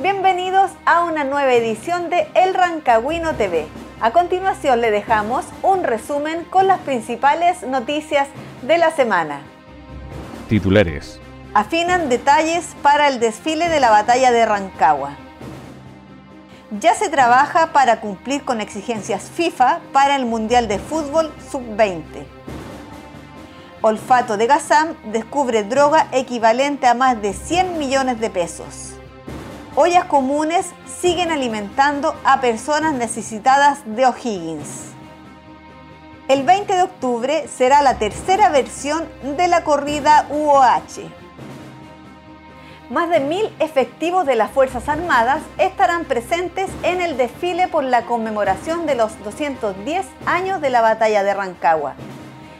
Bienvenidos a una nueva edición de El Rancagüino TV. A continuación le dejamos un resumen con las principales noticias de la semana. Titulares. Afinan detalles para el desfile de la batalla de Rancagua. Ya se trabaja para cumplir con exigencias FIFA para el Mundial de Fútbol Sub-20. Olfato de Gazam descubre droga equivalente a más de 100 millones de pesos ollas comunes siguen alimentando a personas necesitadas de O'Higgins. El 20 de octubre será la tercera versión de la corrida UOH. Más de mil efectivos de las Fuerzas Armadas estarán presentes en el desfile por la conmemoración de los 210 años de la batalla de Rancagua.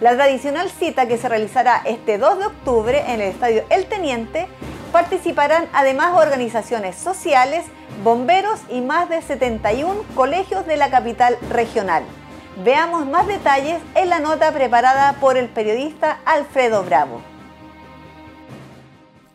La tradicional cita que se realizará este 2 de octubre en el Estadio El Teniente Participarán además organizaciones sociales, bomberos y más de 71 colegios de la capital regional. Veamos más detalles en la nota preparada por el periodista Alfredo Bravo.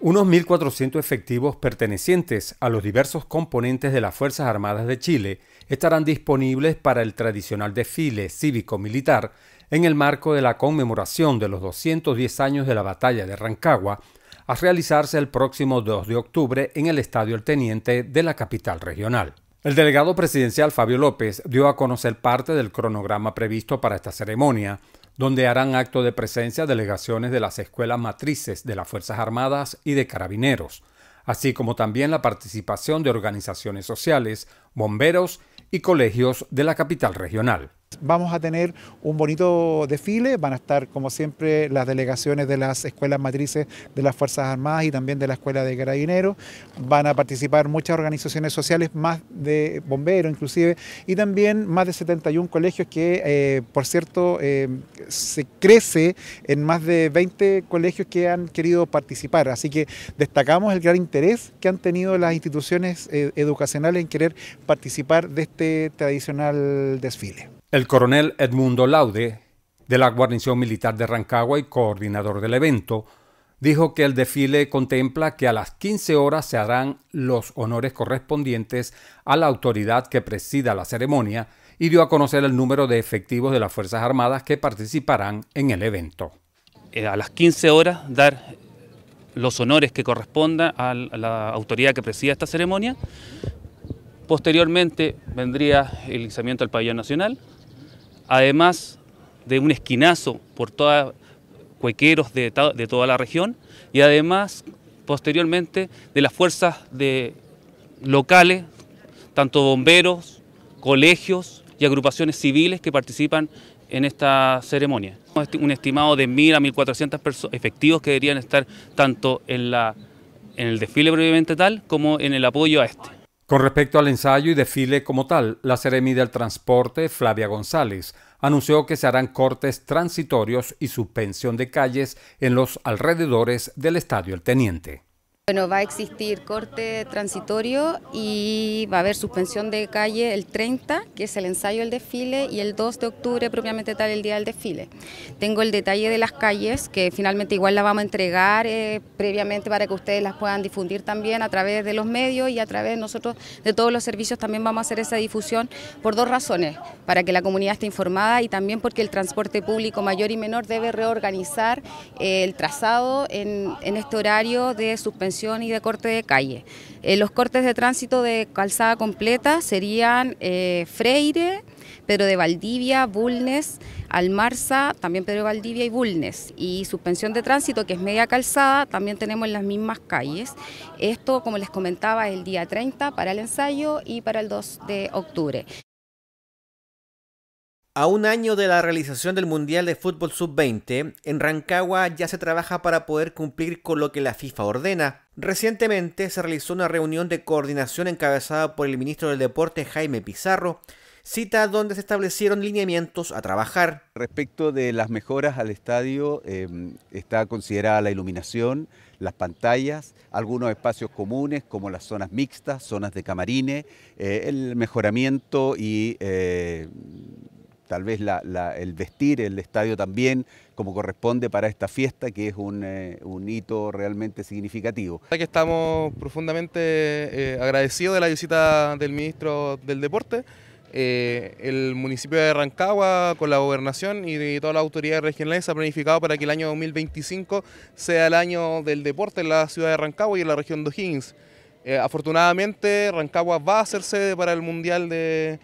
Unos 1.400 efectivos pertenecientes a los diversos componentes de las Fuerzas Armadas de Chile estarán disponibles para el tradicional desfile cívico-militar en el marco de la conmemoración de los 210 años de la Batalla de Rancagua, a realizarse el próximo 2 de octubre en el Estadio El Teniente de la capital regional. El delegado presidencial Fabio López dio a conocer parte del cronograma previsto para esta ceremonia, donde harán acto de presencia delegaciones de las escuelas matrices de las Fuerzas Armadas y de Carabineros, así como también la participación de organizaciones sociales, bomberos y colegios de la capital regional vamos a tener un bonito desfile, van a estar como siempre las delegaciones de las escuelas matrices de las Fuerzas Armadas y también de la Escuela de Carabineros, van a participar muchas organizaciones sociales, más de bomberos inclusive, y también más de 71 colegios que, eh, por cierto, eh, se crece en más de 20 colegios que han querido participar, así que destacamos el gran interés que han tenido las instituciones eh, educacionales en querer participar de este tradicional desfile. El coronel Edmundo Laude, de la guarnición militar de Rancagua y coordinador del evento, dijo que el desfile contempla que a las 15 horas se harán los honores correspondientes a la autoridad que presida la ceremonia y dio a conocer el número de efectivos de las Fuerzas Armadas que participarán en el evento. Eh, a las 15 horas dar los honores que correspondan a la autoridad que presida esta ceremonia. Posteriormente vendría el izamiento del pabellón nacional, además de un esquinazo por toda, cuequeros de, toda la región y además posteriormente de las fuerzas de, locales, tanto bomberos, colegios y agrupaciones civiles que participan en esta ceremonia. Un estimado de 1.000 a 1.400 efectivos que deberían estar tanto en, en el desfile previamente tal como en el apoyo a este. Con respecto al ensayo y desfile como tal, la Seremi del Transporte, Flavia González, anunció que se harán cortes transitorios y suspensión de calles en los alrededores del Estadio El Teniente. Bueno, va a existir corte transitorio y va a haber suspensión de calle el 30, que es el ensayo del desfile, y el 2 de octubre propiamente tal el día del desfile. Tengo el detalle de las calles, que finalmente igual la vamos a entregar eh, previamente para que ustedes las puedan difundir también a través de los medios y a través de nosotros, de todos los servicios, también vamos a hacer esa difusión por dos razones, para que la comunidad esté informada y también porque el transporte público mayor y menor debe reorganizar eh, el trazado en este horario de suspensión y de corte de calle. Eh, los cortes de tránsito de calzada completa serían eh, Freire, Pedro de Valdivia, Bulnes, Almarza, también Pedro de Valdivia y Bulnes. Y suspensión de tránsito, que es media calzada, también tenemos en las mismas calles. Esto, como les comentaba, es el día 30 para el ensayo y para el 2 de octubre. A un año de la realización del Mundial de Fútbol Sub-20, en Rancagua ya se trabaja para poder cumplir con lo que la FIFA ordena. Recientemente se realizó una reunión de coordinación encabezada por el ministro del Deporte Jaime Pizarro, cita donde se establecieron lineamientos a trabajar. Respecto de las mejoras al estadio, em, está considerada la iluminación, las pantallas, algunos espacios comunes como las zonas mixtas, zonas de camarines, eh, el mejoramiento y... Eh, tal vez el vestir el estadio también como corresponde para esta fiesta, que es un, eh, un hito realmente significativo. Aquí estamos profundamente eh, agradecidos de la visita del ministro del Deporte, eh, el municipio de Rancagua con la gobernación y, de todas las autoridades regionales ha planificado para que el año 2025 sea el año del deporte en la ciudad de Rancagua y en la región de O'Higgins. afortunadamente Rancagua va a ser sede para el Mundial de,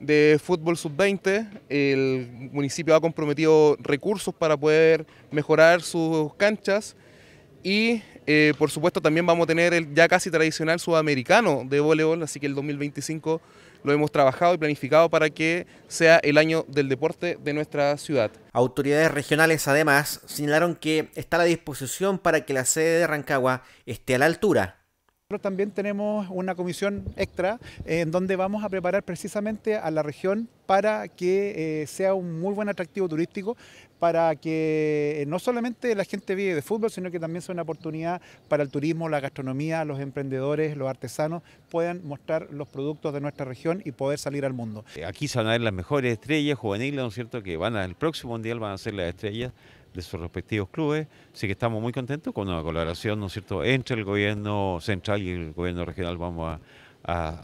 de fútbol sub-20. El municipio ha comprometido recursos para poder mejorar sus canchas y eh, por supuesto también vamos a tener el ya casi tradicional sudamericano de voleibol, así que el 2025 lo hemos trabajado y planificado para que sea el año del deporte de nuestra ciudad. Autoridades regionales además señalaron que está a la disposición para que la sede de Rancagua esté a la altura nosotros también tenemos una comisión extra eh, en donde vamos a preparar precisamente a la región para que eh, sea un muy buen atractivo turístico, para que eh, no solamente la gente vive de fútbol, sino que también sea una oportunidad para el turismo, la gastronomía, los emprendedores, los artesanos, puedan mostrar los productos de nuestra región y poder salir al mundo. Aquí se van a ver las mejores estrellas juveniles, ¿no es cierto?, que van al próximo mundial, van a ser las estrellas de sus respectivos clubes. Así que estamos muy contentos con la colaboración, ¿no es cierto?, entre el gobierno central y el gobierno regional. Vamos a,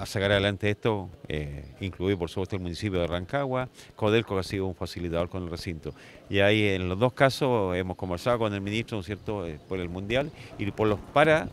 sacar adelante esto, eh, incluir por supuesto el municipio de Rancagua, Codelco que ha sido un facilitador con el recinto. Y ahí en los dos casos hemos conversado con el ministro, ¿no es cierto?, eh, por el Mundial y por los para,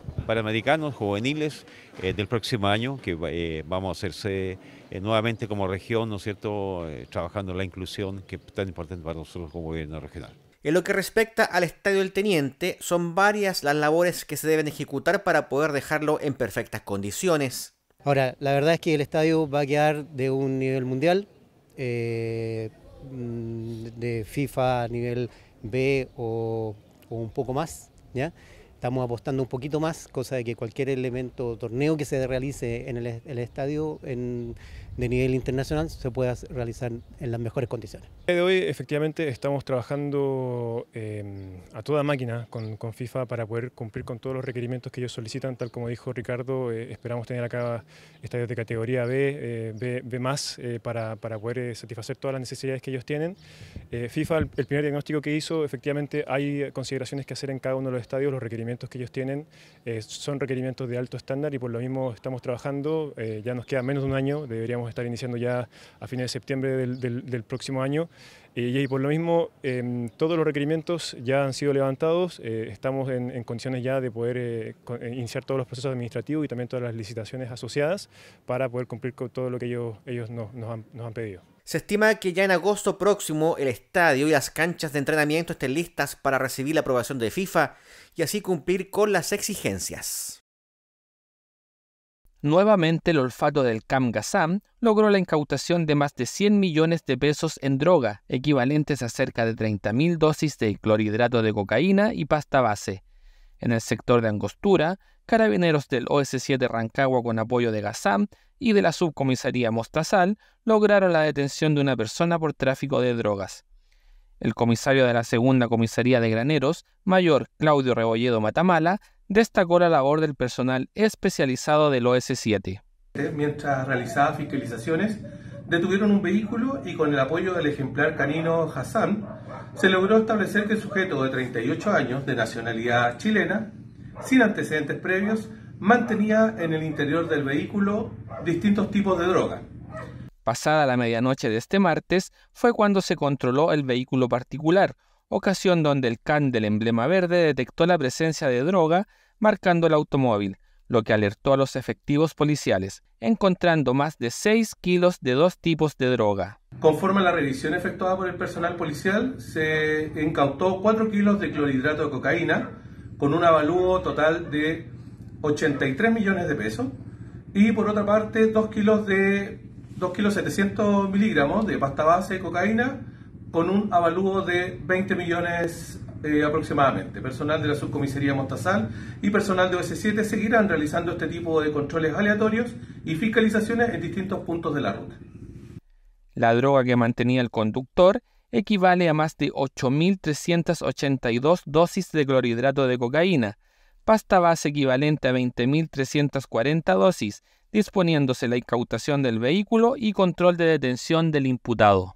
juveniles eh, del próximo año, que eh, vamos a hacerse nuevamente como región, ¿no es cierto?, trabajando la inclusión que es tan importante para nosotros como gobierno regional. En lo que respecta al estadio del teniente, son varias las labores que se deben ejecutar para poder dejarlo en perfectas condiciones. Ahora, la verdad es que el estadio va a quedar de un nivel mundial, eh, mm, de FIFA a nivel B o, un poco más. ¿ya? Estamos apostando un poquito más, cosa de que cualquier elemento torneo que se realice en el, el estadio en, de nivel internacional se pueda realizar en las mejores condiciones. De hoy efectivamente estamos trabajando em, a toda máquina con, con, FIFA para poder cumplir con todos los requerimientos que ellos solicitan, tal como dijo Ricardo, eh, esperamos tener acá estadios de categoría B, eh, B, eh, para, para, poder satisfacer todas las necesidades que ellos tienen. FIFA, el, primer diagnóstico que hizo, efectivamente hay consideraciones que hacer en cada uno de los estadios, los requerimientos que ellos tienen son requerimientos de alto estándar y por lo mismo estamos trabajando, ya nos queda menos de un año, deberíamos estar iniciando ya a fines de septiembre del, próximo año. Eh, y, por lo mismo, em, todos los requerimientos ya han sido levantados, eh, estamos en, condiciones ya de poder eh, iniciar todos los procesos administrativos y también todas las licitaciones asociadas para poder cumplir con todo lo que ellos, ellos nos, han, nos han pedido. Se estima que ya en agosto próximo el estadio y las canchas de entrenamiento estén listas para recibir la aprobación de FIFA y así cumplir con las exigencias. Nuevamente el olfato del CAM-GASAM logró la incautación de más de 100 millones de pesos en droga, equivalentes a cerca de 30.000 dosis de clorhidrato de cocaína y pasta base. En el sector de Angostura, carabineros del OS7 Rancagua con apoyo de GASAM y de la subcomisaría Mostazal lograron la detención de una persona por tráfico de drogas. El comisario de la segunda comisaría de Graneros, mayor Claudio Rebolledo Matamala, destacó la labor del personal especializado del OS7. Mientras realizaba fiscalizaciones, detuvieron un vehículo y con el apoyo del ejemplar canino Hassan, se logró establecer que el sujeto de 38 años, de nacionalidad chilena, sin antecedentes previos, mantenía en el interior del vehículo distintos tipos de droga. Pasada la medianoche de este martes fue cuando se controló el vehículo particular, ocasión donde el CAN del emblema verde detectó la presencia de droga marcando el automóvil, lo que alertó a los efectivos policiales, encontrando más de 6 kilos de dos tipos de droga. Conforme a la revisión efectuada por el personal policial, se incautó 4 kilos de clorhidrato de cocaína, con un avalúo total de 83 millones de pesos, y por otra parte 2 kilos de 2 kilos 700 miligramos de pasta base de cocaína con un avalúo de 20 millones eh, aproximadamente. Personal de la subcomisaría Montazal y personal de OS7 seguirán realizando este tipo de controles aleatorios y fiscalizaciones en distintos puntos de la ruta. La droga que mantenía el conductor equivale a más de 8.382 dosis de clorhidrato de cocaína, pasta base equivalente a 20.340 dosis, disponiéndose la incautación del vehículo y control de detención del imputado.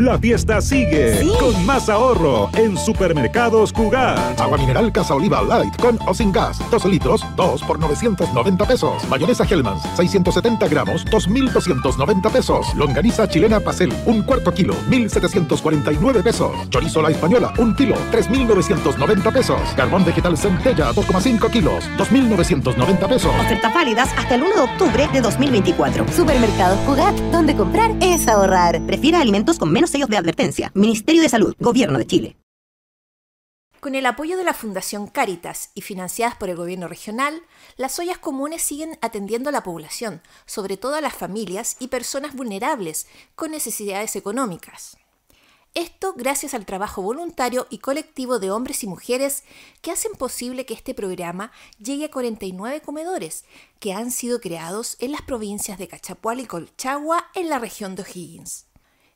La fiesta sigue con más ahorro en Supermercados Cugat. Agua mineral Casa Oliva Light con o sin gas. 2 litros, 2 por 990 pesos. Mayonesa Hellmann's, 670 gramos, 2,290 pesos. Longaniza chilena Pasel, un cuarto kilo, 1,749 pesos. Chorizo La Española, un kilo, 3,990 pesos. Carbón vegetal Centella, 2,5 kilos, 2,990 pesos. Ofertas válidas hasta el 1 de octubre de 2024. Supermercados Cugat, donde comprar es ahorrar. Prefiera alimentos con menos de advertencia. Ministerio de Salud, Gobierno de Chile. Con el apoyo de la Fundación Cáritas y financiadas por el gobierno regional, las ollas comunes siguen atendiendo a la población, sobre todo a las familias y personas vulnerables con necesidades económicas. Esto gracias al trabajo voluntario y colectivo de hombres y mujeres que hacen posible que este programa llegue a 49 comedores que han sido creados en las provincias de Cachapual y Colchagua en la región de O'Higgins.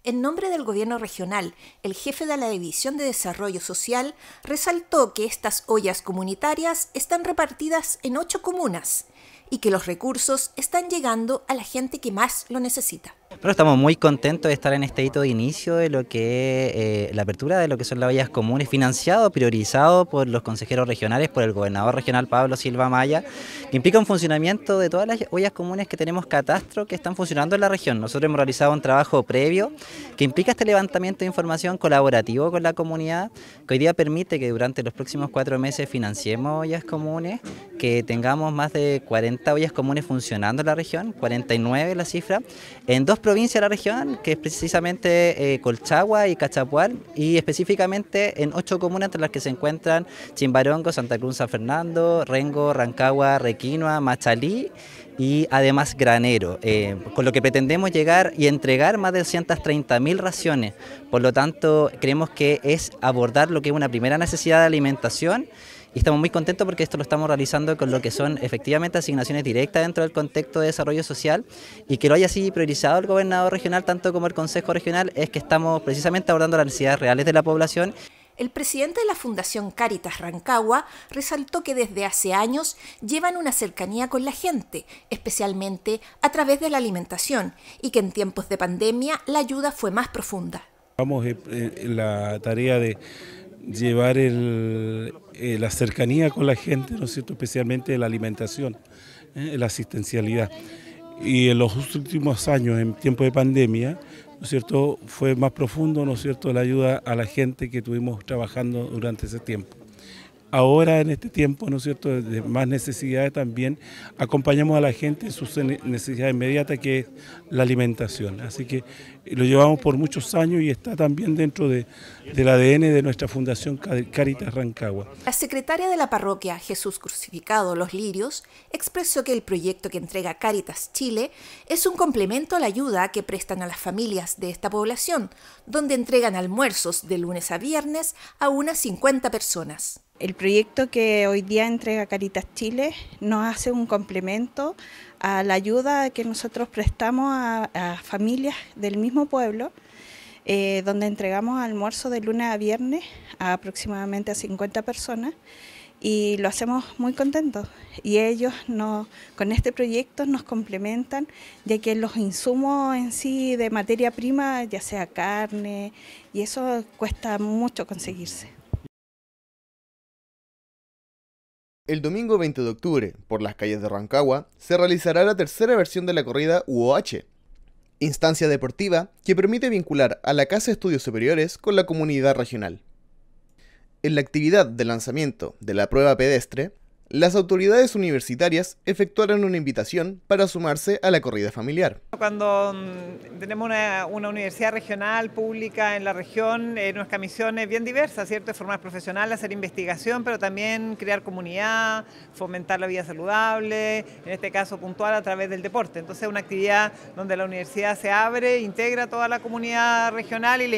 En nombre del gobierno regional, el jefe de la División de Desarrollo Social resaltó que estas ollas comunitarias están repartidas en ocho comunas y que los recursos están llegando a la gente que más lo necesita pero estamos muy contentos de estar en este hito de inicio de lo que eh, la apertura de lo que son las ollas comunes, financiado, priorizado por los consejeros regionales, por el gobernador regional Pablo Silva Maya, que implica un funcionamiento de todas las ollas comunes que tenemos catastro que están funcionando en la región. Nosotros hemos realizado un trabajo previo que implica este levantamiento de información colaborativo con la comunidad, que hoy día permite que durante los próximos cuatro meses financiemos ollas comunes, que tengamos más de 40 ollas comunes funcionando en la región, 49 la cifra, en dos provincia de la región, que es precisamente eh, Colchagua y Cachapual, y específicamente en ocho comunas entre las que se encuentran Chimbarongo, Santa Cruz, San Fernando, Rengo, Rancagua, Requinoa, Machalí y además granero, eh, con lo que pretendemos llegar y entregar más de 230.000 raciones. Por lo tanto, creemos que es abordar lo que es una primera necesidad de alimentación y estamos muy contentos porque esto lo estamos realizando con lo que son efectivamente asignaciones directas dentro del contexto de desarrollo social y que lo haya así priorizado el gobernador regional tanto como el Consejo Regional es que estamos precisamente abordando las necesidades reales de la población. El presidente de la Fundación Caritas Rancagua resaltó que desde hace años llevan una cercanía con la gente, especialmente a través de la alimentación, y que en tiempos de pandemia la ayuda fue más profunda. Vamos eh, eh, la tarea de llevar eh, la cercanía con la gente, ¿no es cierto? especialmente la alimentación, ¿eh? la asistencialidad. Y en los últimos años, en tiempo de pandemia, ¿no cierto? fue más profundo ¿no es cierto? la ayuda a la gente que tuvimos trabajando durante ese tiempo ahora en este tiempo, ¿no es cierto?, de más necesidades también, acompañamos a la gente en sus necesidad inmediata, que es la alimentación. Así que eh, lo llevamos por muchos años y está también dentro de, del ADN de nuestra Fundación Caritas Rancagua. La secretaria de la parroquia, Jesús Crucificado Los Lirios, expresó que el proyecto que entrega Caritas Chile es un complemento a la ayuda que prestan a las familias de esta población, donde entregan almuerzos de lunes a viernes a unas 50 personas. El proyecto que hoy día entrega Caritas Chile nos hace un complemento a la ayuda que nosotros prestamos a, familias del mismo pueblo, eh, donde entregamos almuerzo de lunes a viernes a aproximadamente a 50 personas y lo hacemos muy contentos. Y ellos con este proyecto nos complementan, ya que los insumos en sí de materia prima, ya sea carne, y eso cuesta mucho conseguirse. El domingo 20 de octubre, por las calles de Rancagua, se realizará la tercera versión de la corrida UOH, instancia deportiva que permite vincular a la Casa de Estudios Superiores con la comunidad regional. En la actividad de lanzamiento de la prueba pedestre, las autoridades universitarias efectuaron una invitación para sumarse a la corrida familiar. Cuando mm, tenemos una, universidad regional, pública en la región, eh, nuestra misión es bien diversa, ¿cierto? Es formar profesional hacer investigación, pero también crear comunidad, fomentar la vida saludable, en este caso puntual a través del deporte. Entonces es una actividad donde la universidad se abre, integra a toda la comunidad regional y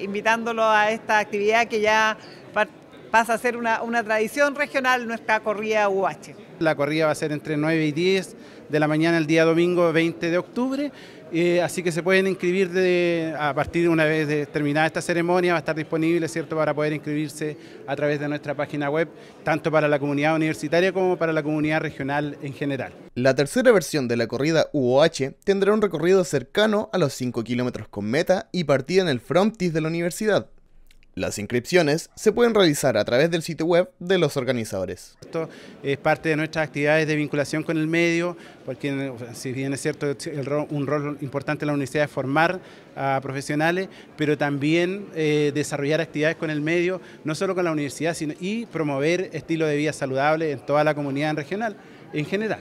invitándolo a esta actividad que ya parte pasa a ser una, tradición regional nuestra corrida UH. La corrida va a ser entre 9 y 10 de la mañana el día domingo 20 de octubre, eh, así que se pueden inscribir a partir de una vez terminada esta ceremonia, va a estar disponible ¿cierto? para poder inscribirse a través de nuestra página web, tanto para la comunidad universitaria como para la comunidad regional en general. La tercera versión de la corrida UOH tendrá un recorrido cercano a los 5 kilómetros con meta y partida en el frontis de la universidad. Las inscripciones se pueden realizar a través del sitio web de los organizadores. Esto es parte de nuestras actividades de vinculación con el medio, porque si bien es cierto un rol importante en la universidad es formar a profesionales, pero también eh, desarrollar actividades con el medio, no solo con la universidad, sino y promover estilo de vida saludable en toda la comunidad regional en general.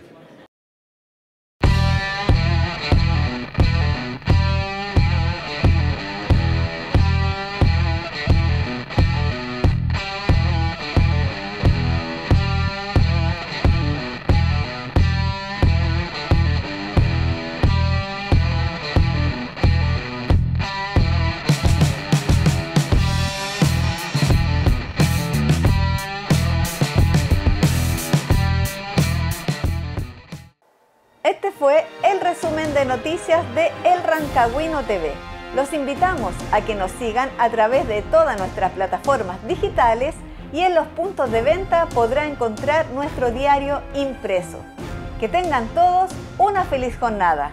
Cagüino TV. Los invitamos a que nos sigan a través de todas nuestras plataformas digitales y en los puntos de venta podrá encontrar nuestro diario impreso. Que tengan todos una feliz jornada.